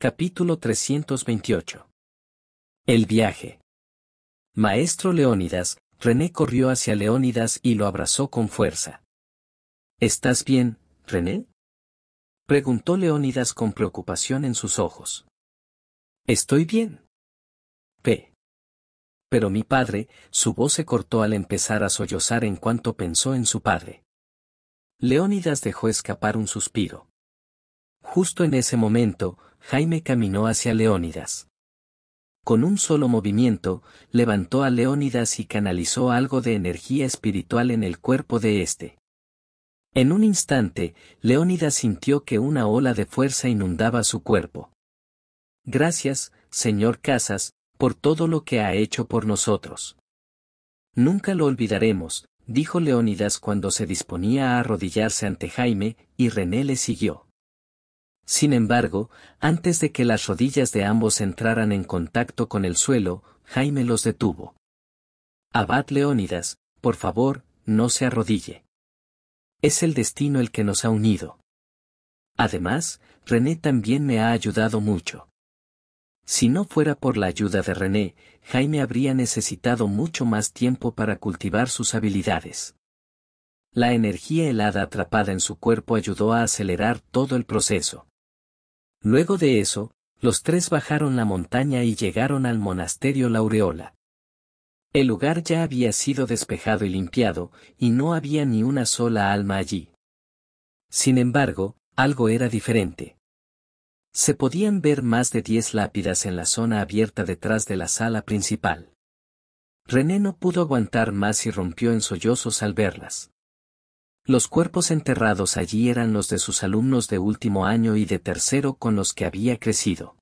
Capítulo 328. El viaje. Maestro Leónidas, René corrió hacia Leónidas y lo abrazó con fuerza. ¿Estás bien, René? Preguntó Leónidas con preocupación en sus ojos. Estoy bien. P. Pero mi padre, su voz se cortó al empezar a sollozar en cuanto pensó en su padre. Leónidas dejó escapar un suspiro. Justo en ese momento, Jaime caminó hacia Leónidas. Con un solo movimiento, levantó a Leónidas y canalizó algo de energía espiritual en el cuerpo de éste. En un instante, Leónidas sintió que una ola de fuerza inundaba su cuerpo. Gracias, señor Casas, por todo lo que ha hecho por nosotros. Nunca lo olvidaremos, dijo Leónidas cuando se disponía a arrodillarse ante Jaime, y René le siguió. Sin embargo, antes de que las rodillas de ambos entraran en contacto con el suelo, Jaime los detuvo. Abad Leónidas, por favor, no se arrodille. Es el destino el que nos ha unido. Además, René también me ha ayudado mucho. Si no fuera por la ayuda de René, Jaime habría necesitado mucho más tiempo para cultivar sus habilidades. La energía helada atrapada en su cuerpo ayudó a acelerar todo el proceso. Luego de eso, los tres bajaron la montaña y llegaron al monasterio Laureola. El lugar ya había sido despejado y limpiado, y no había ni una sola alma allí. Sin embargo, algo era diferente. Se podían ver más de diez lápidas en la zona abierta detrás de la sala principal. René no pudo aguantar más y rompió en sollozos al verlas. Los cuerpos enterrados allí eran los de sus alumnos de último año y de tercero con los que había crecido.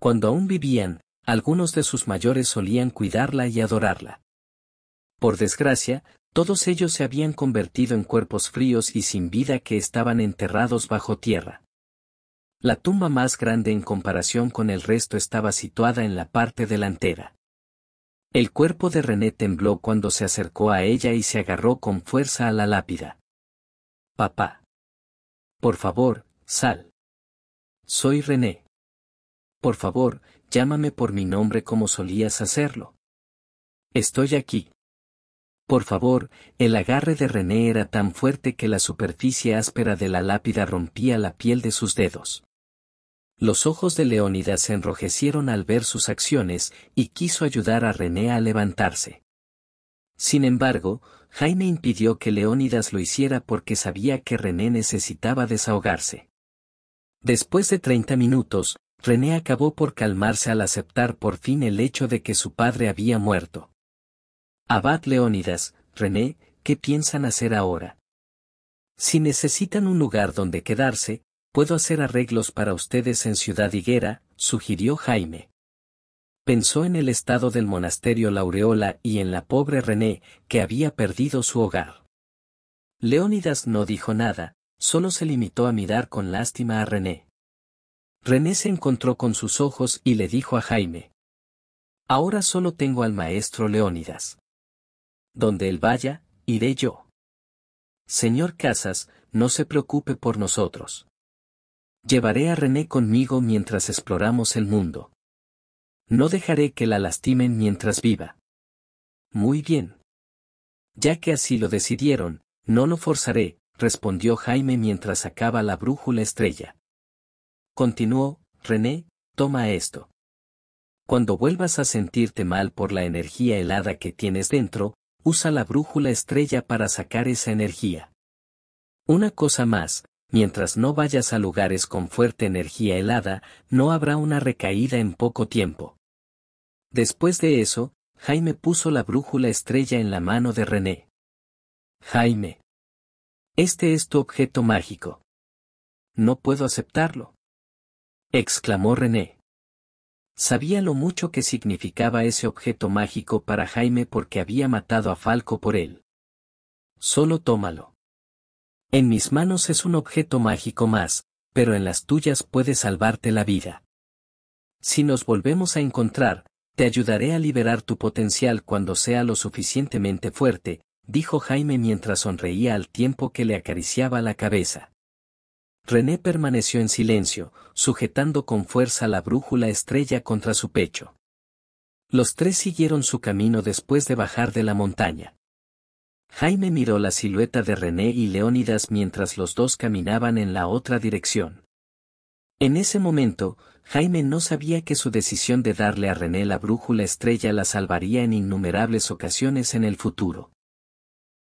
Cuando aún vivían, algunos de sus mayores solían cuidarla y adorarla. Por desgracia, todos ellos se habían convertido en cuerpos fríos y sin vida que estaban enterrados bajo tierra. La tumba más grande en comparación con el resto estaba situada en la parte delantera. El cuerpo de René tembló cuando se acercó a ella y se agarró con fuerza a la lápida. Papá. Por favor, sal. Soy René. Por favor, llámame por mi nombre como solías hacerlo. Estoy aquí. Por favor, el agarre de René era tan fuerte que la superficie áspera de la lápida rompía la piel de sus dedos. Los ojos de Leónidas se enrojecieron al ver sus acciones y quiso ayudar a René a levantarse. Sin embargo, Jaime impidió que Leónidas lo hiciera porque sabía que René necesitaba desahogarse. Después de treinta minutos, René acabó por calmarse al aceptar por fin el hecho de que su padre había muerto. Abad Leónidas, René, ¿qué piensan hacer ahora? Si necesitan un lugar donde quedarse, puedo hacer arreglos para ustedes en Ciudad Higuera, sugirió Jaime. Pensó en el estado del monasterio Laureola y en la pobre René, que había perdido su hogar. Leónidas no dijo nada, solo se limitó a mirar con lástima a René. René se encontró con sus ojos y le dijo a Jaime. Ahora solo tengo al maestro Leónidas. Donde él vaya, iré yo. Señor Casas, no se preocupe por nosotros. Llevaré a René conmigo mientras exploramos el mundo. No dejaré que la lastimen mientras viva. Muy bien. Ya que así lo decidieron, no lo forzaré, respondió Jaime mientras sacaba la brújula estrella. Continuó, René, toma esto. Cuando vuelvas a sentirte mal por la energía helada que tienes dentro, usa la brújula estrella para sacar esa energía. Una cosa más, mientras no vayas a lugares con fuerte energía helada, no habrá una recaída en poco tiempo. Después de eso, Jaime puso la brújula estrella en la mano de René. Jaime. Este es tu objeto mágico. No puedo aceptarlo. exclamó René. Sabía lo mucho que significaba ese objeto mágico para Jaime porque había matado a Falco por él. Solo tómalo. En mis manos es un objeto mágico más, pero en las tuyas puede salvarte la vida. Si nos volvemos a encontrar, te ayudaré a liberar tu potencial cuando sea lo suficientemente fuerte, dijo Jaime mientras sonreía al tiempo que le acariciaba la cabeza. René permaneció en silencio, sujetando con fuerza la brújula estrella contra su pecho. Los tres siguieron su camino después de bajar de la montaña. Jaime miró la silueta de René y Leónidas mientras los dos caminaban en la otra dirección. En ese momento, Jaime no sabía que su decisión de darle a René la brújula estrella la salvaría en innumerables ocasiones en el futuro.